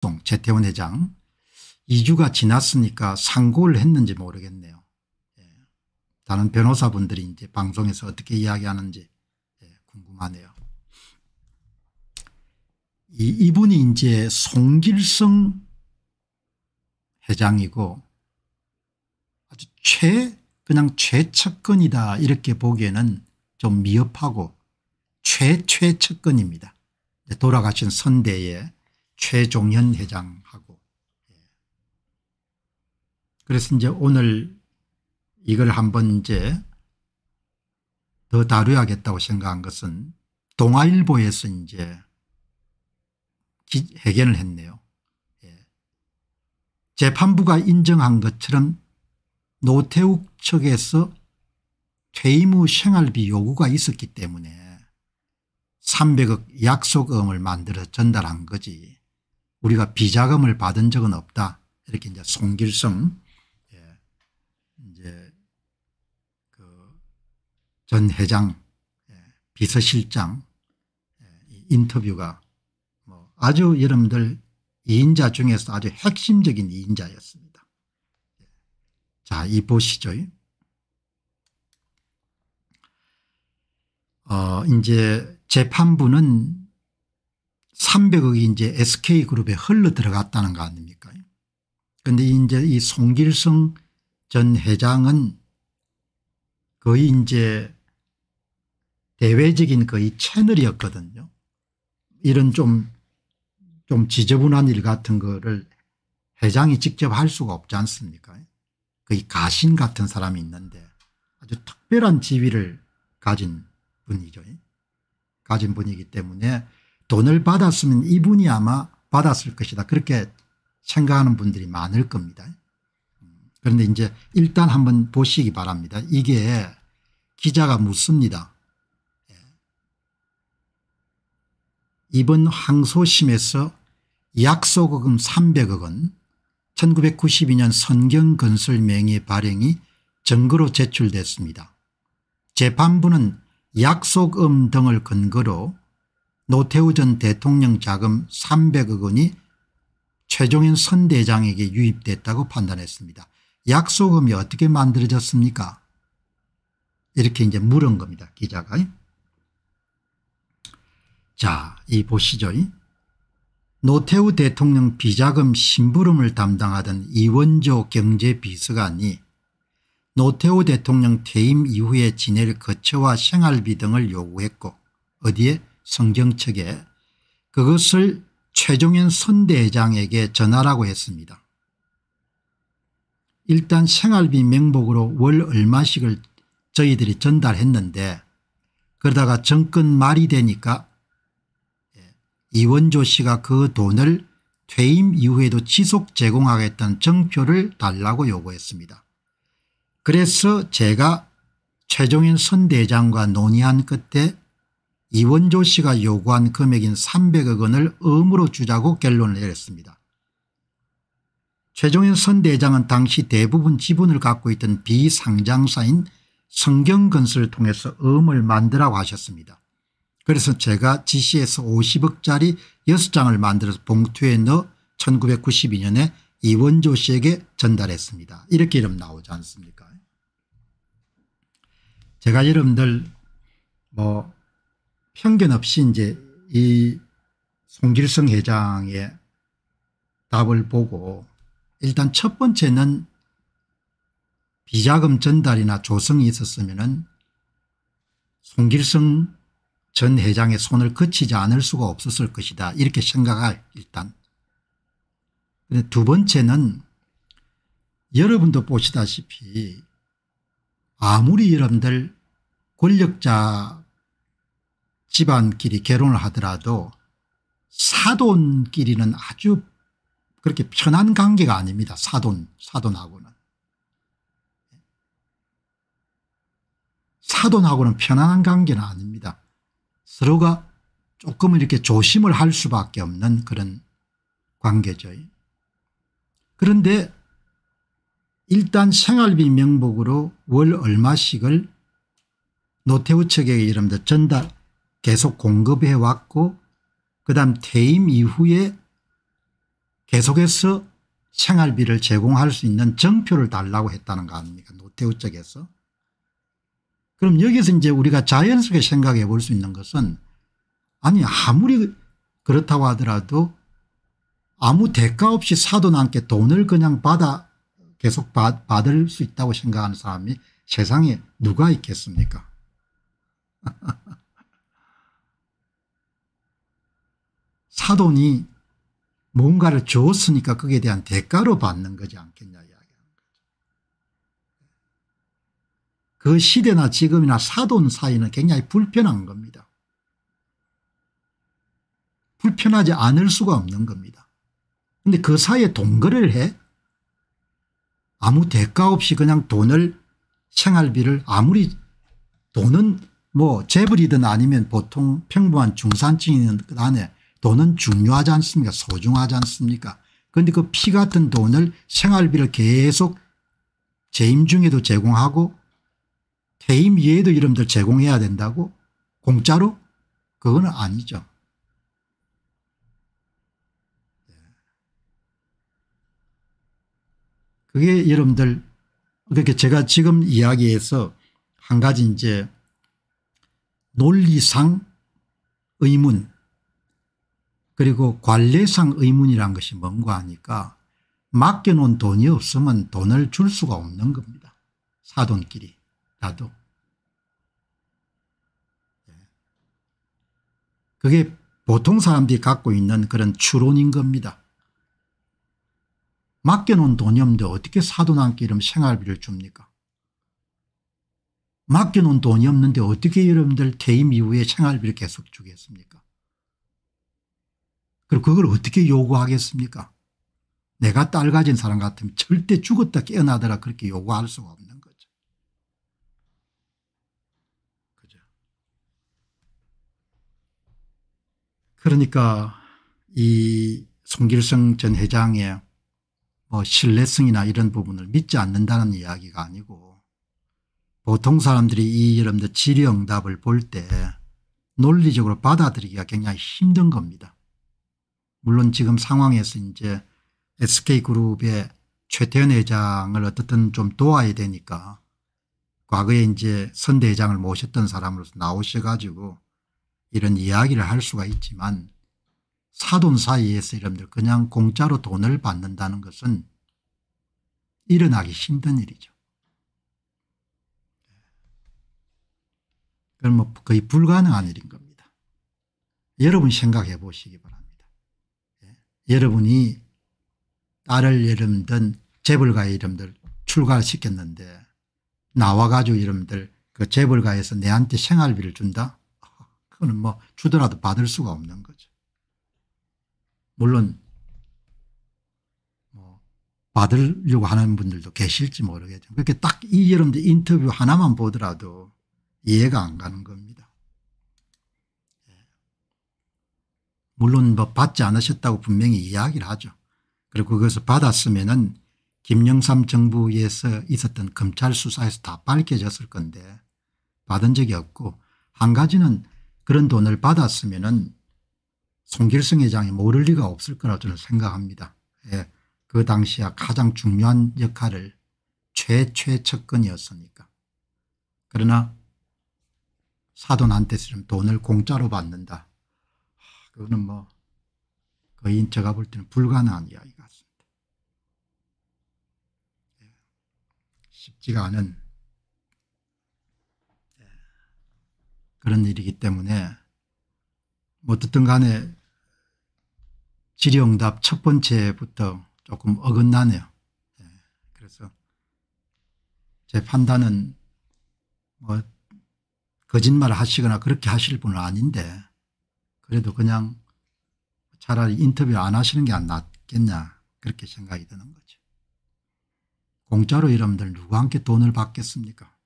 동 재태원 회장 2주가 지났으니까 상고를 했는지 모르겠네요. 예. 다른 변호사분들이 이제 방송에서 어떻게 이야기하는지 예. 궁금하네요. 이, 이분이 이제 송길성 회장이고 아주 최 그냥 최측근이다 이렇게 보기에는 좀 미흡하고 최최측근입니다. 돌아가신 선대의 최종현 회장하고 예. 그래서 이제 오늘 이걸 한번 이제 더 다뤄야겠다고 생각한 것은 동아일보에서 이제 해견을 했네요. 예. 재판부가 인정한 것처럼 노태욱 측에서 퇴임 후 생활비 요구가 있었기 때문에 300억 약속금을 만들어 전달한 거지 우리가 비자금을 받은 적은 없다. 이렇게 이제 송길성 예. 이제 그전 회장 예. 비서실장 예. 인터뷰가 뭐 아주 여러분들 2인자 중에서 아주 핵심적인 2인자였습니다. 예. 자, 이 보시죠. 어, 이제 재판부는 300억이 이제 SK그룹에 흘러 들어갔다는 거 아닙니까 그런데 이제 이 송길성 전 회장은 거의 이제 대외적인 거의 채널이었거든요. 이런 좀, 좀 지저분한 일 같은 거를 회장이 직접 할 수가 없지 않습니까? 거의 가신 같은 사람이 있는데 아주 특별한 지위를 가진 분이죠. 가진 분이기 때문에 돈을 받았으면 이분이 아마 받았을 것이다 그렇게 생각하는 분들이 많을 겁니다. 그런데 이제 일단 한번 보시기 바랍니다. 이게 기자가 묻습니다. 이번 항소심에서 약소금 300억 원 1992년 선경건설 명의 발행이 증거로 제출됐습니다. 재판부는 약속음 등을 근거로 노태우 전 대통령 자금 300억 원이 최종인선 대장에게 유입됐다고 판단했습니다. 약소금이 어떻게 만들어졌습니까 이렇게 이제 물은 겁니다. 기자가. 자, 이 보시죠. 노태우 대통령 비자금 심부름을 담당하던 이원조 경제비서관이 노태우 대통령 퇴임 이후에 지낼 거처와 생활비 등을 요구했고 어디에 성경책에 그것을 최종현 선대장에게 전하라고 했습니다. 일단 생활비 명목으로 월 얼마씩을 저희들이 전달했는데 그러다가 정권 말이 되니까 이원조 씨가 그 돈을 퇴임 이후에도 지속 제공하겠다는 정표를 달라고 요구했습니다. 그래서 제가 최종현 선대장과 논의한 끝에 이원조 씨가 요구한 금액인 300억 원을 음으로 주자고 결론을 내렸습니다. 최종현 선 대장은 당시 대부분 지분을 갖고 있던 비상장사인 성경건설을 통해서 음을 만들라고 하셨습니다. 그래서 제가 지시해서 50억짜리 6장을 만들어서 봉투에 넣어 1992년에 이원조 씨에게 전달했습니다. 이렇게 이름 나오지 않습니까 제가 여러분들 뭐 편견 없이 이제 이 송길성 회장의 답을 보고 일단 첫 번째는 비자금 전달이나 조성이 있었으면 송길성 전 회장의 손을 거치지 않을 수가 없었을 것이다 이렇게 생각할 일단 두 번째는 여러분도 보시다시피 아무리 여러분들 권력자 집안끼리 결혼을 하더라도 사돈끼리는 아주 그렇게 편한 관계가 아닙니다. 사돈, 사돈하고는. 사돈하고는 편안한 관계는 아닙니다. 서로가 조금은 이렇게 조심을 할 수밖에 없는 그런 관계죠. 그런데 일단 생활비 명복으로월 얼마씩을 노태우 측에게 이름들 전달 계속 공급해 왔고 그 다음 퇴임 이후에 계속해서 생활비를 제공할 수 있는 정표를 달라고 했다는 거 아닙니까 노태우 쪽에서. 그럼 여기서 이제 우리가 자연스럽게 생각해 볼 수 있는 것은 아니 아무리 그렇다고 하더라도 아무 대가 없이 사돈 않게 돈을 그냥 받아 계속 받, 받을 수 있다고 생각하는 사람이 세상에 누가 있겠습니까 사돈이 뭔가를 줬으니까 거기에 대한 대가로 받는 거지 않겠냐 이야기하는 거죠. 그 시대나 지금이나 사돈 사이는 굉장히 불편한 겁니다. 불편하지 않을 수가 없는 겁니다. 근데 그 사이에 동거를 해? 아무 대가 없이 그냥 돈을 생활비를 아무리 돈은 뭐 재벌이든 아니면 보통 평범한 중산층인 안에 돈은 중요하지 않습니까 소중하지 않습니까 그런데 그 피 같은 돈을 생활비를 계속 재임 중에도 제공하고 퇴임 이에도 이름들 제공해야 된다고 공짜로 그건 아니죠. 그게 여러분들 그렇게 제가 지금 이야기해서 한 가지 이제 논리상 의문 그리고 관례상 의문이란 것이 뭔가 하니까 맡겨놓은 돈이 없으면 돈을 줄 수가 없는 겁니다. 사돈끼리 나도. 예. 그게 보통 사람들이 갖고 있는 그런 추론인 겁니다. 맡겨놓은 돈이 없는데 어떻게 사돈한테 이런 생활비를 줍니까? 맡겨놓은 돈이 없는데 어떻게 여러분들 퇴임 이후에 생활비를 계속 주겠습니까? 그리고 그걸 어떻게 요구하겠습니까? 내가 딸 가진 사람 같으면 절대 죽었다 깨어나더라 그렇게 요구할 수가 없는 거죠. 그죠. 그러니까 이 송길성 전 회장의 뭐 신뢰성이나 이런 부분을 믿지 않는다는 이야기가 아니고 보통 사람들이 이 여러분들 질의응답을 볼 때 논리적으로 받아들이기가 굉장히 힘든 겁니다. 물론 지금 상황에서 이제 SK그룹의 최태현 회장을 어떻든 좀 도와야 되니까 과거에 이제 선대회장을 모셨던 사람으로서 나오셔 가지고 이런 이야기를 할 수가 있지만 사돈 사이에서 여러분들 그냥 공짜로 돈을 받는다는 것은 일어나기 힘든 일이죠. 그럼 뭐 거의 불가능한 일인 겁니다. 여러분 생각해 보시기 바랍니다. 여러분이 딸을 여러분들 재벌가의 이름들 출가시켰는데 나와가지고 이름들 그 재벌가에서 내한테 생활비를 준다? 그거는 뭐 주더라도 받을 수가 없는 거죠. 물론 뭐 받으려고 하는 분들도 계실지 모르겠지만 그렇게 딱 이 여러분들 인터뷰 하나만 보더라도 이해가 안 가는 겁니다. 물론 뭐 받지 않으셨다고 분명히 이야기를 하죠. 그리고 그것을 받았으면은 김영삼 정부에서 있었던 검찰 수사에서 다 밝혀졌을 건데 받은 적이 없고 한 가지는 그런 돈을 받았으면은 송길성 회장이 모를 리가 없을 거라 저는 생각합니다. 예. 그 당시야 가장 중요한 역할을 최최척근이었으니까. 그러나 사돈한테서 돈을 공짜로 받는다. 그거는 뭐 거의 제가 볼 때는 불가능한 이야기 같습니다. 예. 쉽지가 않은 예. 그런 일이기 때문에 뭐 어떻든 간에 질의응답 첫 번째부터 조금 어긋나네요. 예. 그래서 제 판단은 뭐 거짓말 하시거나 그렇게 하실 분은 아닌데 그래도 그냥 차라리 인터뷰 안 하시는 게 안 낫겠냐 그렇게 생각이 드는 거죠. 공짜로 여러분들 누구한테 돈을 받겠습니까